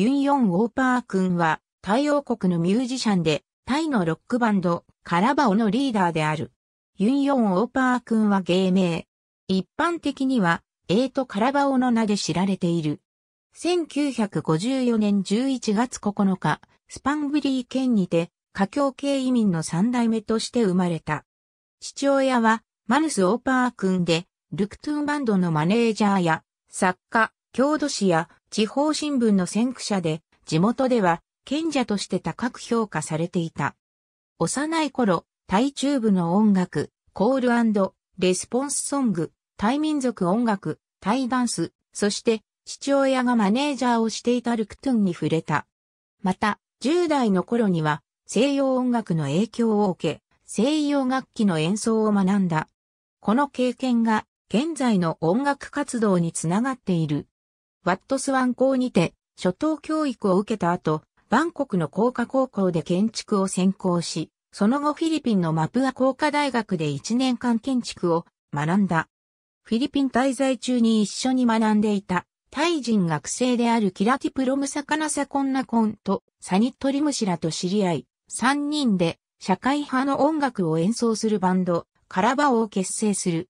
ユン・ヨン・オーパー君は、タイ王国のミュージシャンで、タイのロックバンド、カラバオのリーダーである。ユン・ヨン・オーパー君は芸名。一般的には、エイト・カラバオの名で知られている。1954年11月9日、スパンブリー県にて、華僑系移民の三代目として生まれた。父親は、マヌス・オーパー君で、ルクトゥーンバンドのマネージャーや、作家、郷土史や地方新聞の先駆者で、地元では賢者として高く評価されていた。幼い頃、タイ中部の音楽、コールレスポンスソング、タイ民族音楽、タイダンス、そして父親がマネージャーをしていたルクトゥンに触れた。また、10代の頃には西洋音楽の影響を受け、西洋楽器の演奏を学んだ。この経験が現在の音楽活動につながっている。ワットスワン校にて、初等教育を受けた後、バンコクの工科高校で建築を専攻し、その後フィリピンのマプア工科大学で1年間建築を学んだ。フィリピン滞在中に一緒に学んでいた、タイ人学生であるキラティプロムサカナサコンナコンとサニットリムシラと知り合い、3人で社会派の音楽を演奏するバンド、カラバオを結成する。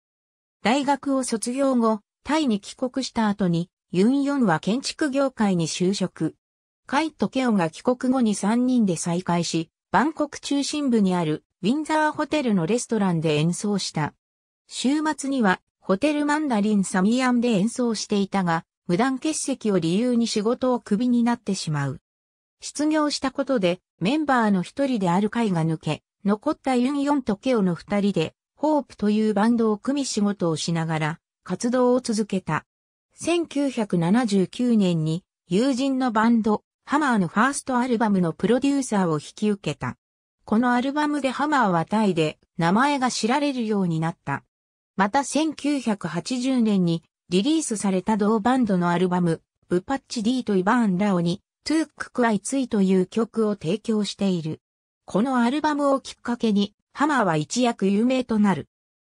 大学を卒業後、タイに帰国した後にユン・ヨンは建築業界に就職。カイとケオが帰国後に3人で再会し、バンコク中心部にあるウィンザーホテルのレストランで演奏した。週末にはホテルマンダリンサミアンで演奏していたが、無断欠席を理由に仕事をクビになってしまう。失業したことでメンバーの一人であるカイが抜け、残ったユン・ヨンとケオの二人で、ホープというバンドを組み仕事をしながら活動を続けた。1979年に友人のバンド、ハマーのファーストアルバムのプロデューサーを引き受けた。このアルバムでハマーはタイで名前が知られるようになった。また1980年にリリースされた同バンドのアルバム、ブパッチデーとイバーン・ラオに、トゥーク・クアイツイという曲を提供している。このアルバムをきっかけに、ハマーは一躍有名となる。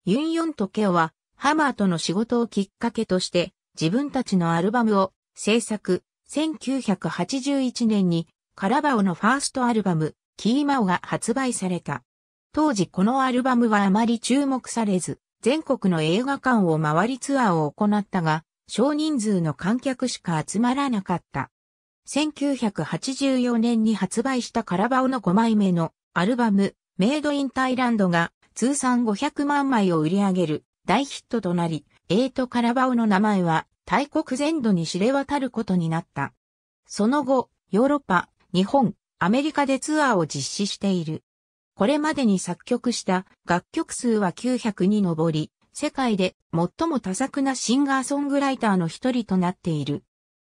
ユン・ヨンとケオは、ハマーとの仕事をきっかけとして、自分たちのアルバムを制作、1981年にカラバオのファーストアルバム、キーマオが発売された。当時このアルバムはあまり注目されず、全国の映画館を回りツアーを行ったが、少人数の観客しか集まらなかった。1984年に発売したカラバオの5枚目のアルバム、メイドインタイランドが通算500万枚を売り上げる大ヒットとなり、エートカラバオの名前は大国全土に知れ渡ることになった。その後、ヨーロッパ、日本、アメリカでツアーを実施している。これまでに作曲した楽曲数は900に上り、世界で最も多作なシンガーソングライターの一人となっている。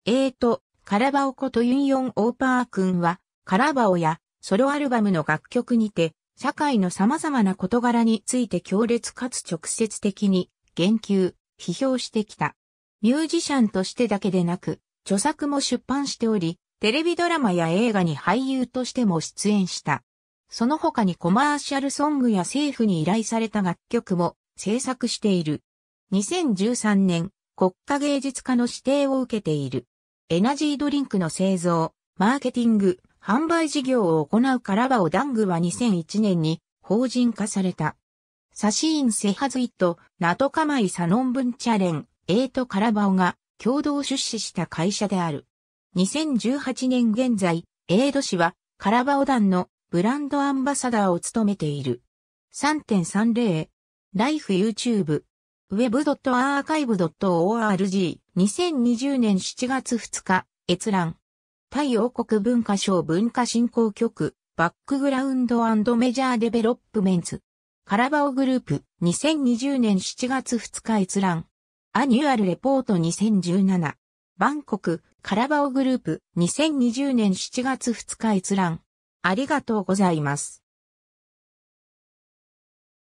エート、カラバオことユンヨン・オーパー君は、カラバオやソロアルバムの楽曲にて、社会の様々な事柄について強烈かつ直接的に言及、批評してきた。ミュージシャンとしてだけでなく、著作も出版しており、テレビドラマや映画に俳優としても出演した。その他にコマーシャルソングや政府に依頼された楽曲も制作している。2013年、国家芸術家の指定を受けている。エナジードリンクの製造、マーケティング、販売事業を行うカラバオダングは2001年に法人化された。サシーン・セハズイと、ナトカマイ・サノン・ブンチャレン、エイト・カラバオが共同出資した会社である。2018年現在、エイド氏はカラバオ団のブランドアンバサダーを務めている。3.30ライフ e YouTube web.archive.org 2020年7月2日閲覧タイ王国文化省文化振興局バックグラウンドメジャーデベロップメンツカラバオグループ、2020年7月2日閲覧。アニュアルレポート2017。バンコク、カラバオグループ、2020年7月2日閲覧。ありがとうございます。